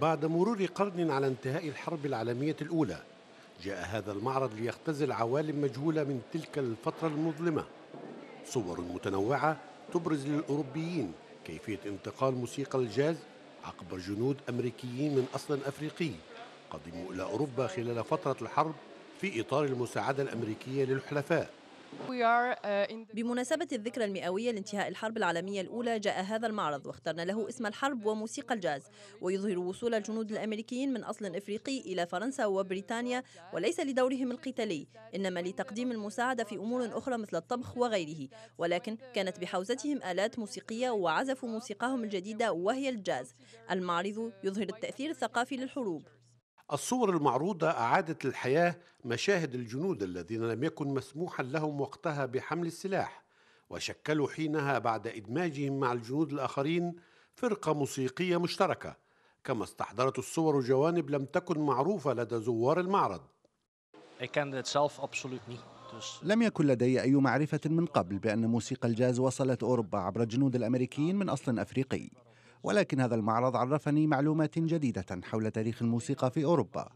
بعد مرور قرن على انتهاء الحرب العالمية الأولى جاء هذا المعرض ليختزل عوالم مجهولة من تلك الفترة المظلمة صور متنوعة تبرز للأوروبيين كيفية انتقال موسيقى الجاز عقب جنود أمريكيين من أصل أفريقي قدموا إلى أوروبا خلال فترة الحرب في إطار المساعدة الأمريكية للحلفاء Uh, بمناسبة الذكرى المئوية لانتهاء الحرب العالمية الأولى جاء هذا المعرض واخترنا له اسم الحرب وموسيقى الجاز ويظهر وصول الجنود الأمريكيين من أصل إفريقي إلى فرنسا وبريطانيا وليس لدورهم القتالي إنما لتقديم المساعدة في أمور أخرى مثل الطبخ وغيره ولكن كانت بحوزتهم آلات موسيقية وعزفوا موسيقاهم الجديدة وهي الجاز المعرض يظهر التأثير الثقافي للحروب الصور المعروضة أعادت للحياة مشاهد الجنود الذين لم يكن مسموحا لهم وقتها بحمل السلاح وشكلوا حينها بعد إدماجهم مع الجنود الآخرين فرقة موسيقية مشتركة كما استحضرت الصور جوانب لم تكن معروفة لدى زوار المعرض لم يكن لدي أي معرفة من قبل بأن موسيقى الجاز وصلت أوروبا عبر جنود الأمريكيين من أصل أفريقي ولكن هذا المعرض عرفني معلومات جديدة حول تاريخ الموسيقى في أوروبا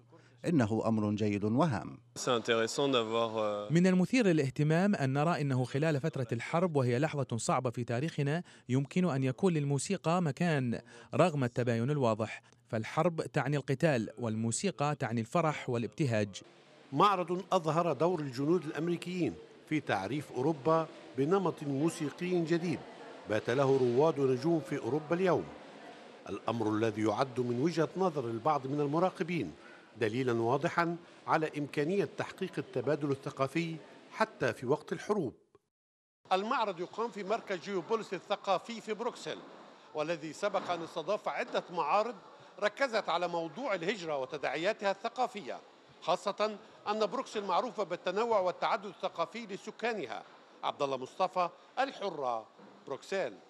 إنه أمر جيد وهام euh, من المثير للاهتمام أن نرى أنه خلال فترة الحرب وهي لحظة صعبة في تاريخنا يمكن أن يكون للموسيقى مكان رغم التباين الواضح فالحرب تعني القتال والموسيقى تعني الفرح والابتهاج معرض أظهر دور الجنود الأمريكيين في تعريف أوروبا بنمط موسيقي جديد بات له رواد نجوم في أوروبا اليوم الأمر الذي يعد من وجهة نظر البعض من المراقبين دليلا واضحا على إمكانية تحقيق التبادل الثقافي حتى في وقت الحروب المعرض يقام في مركز جيوبوليس الثقافي في بروكسل والذي سبق أن استضاف عدة معارض ركزت على موضوع الهجرة وتداعياتها الثقافية خاصة أن بروكسل معروفة بالتنوع والتعدد الثقافي لسكانها عبد الله مصطفى الحرة Bruxelas.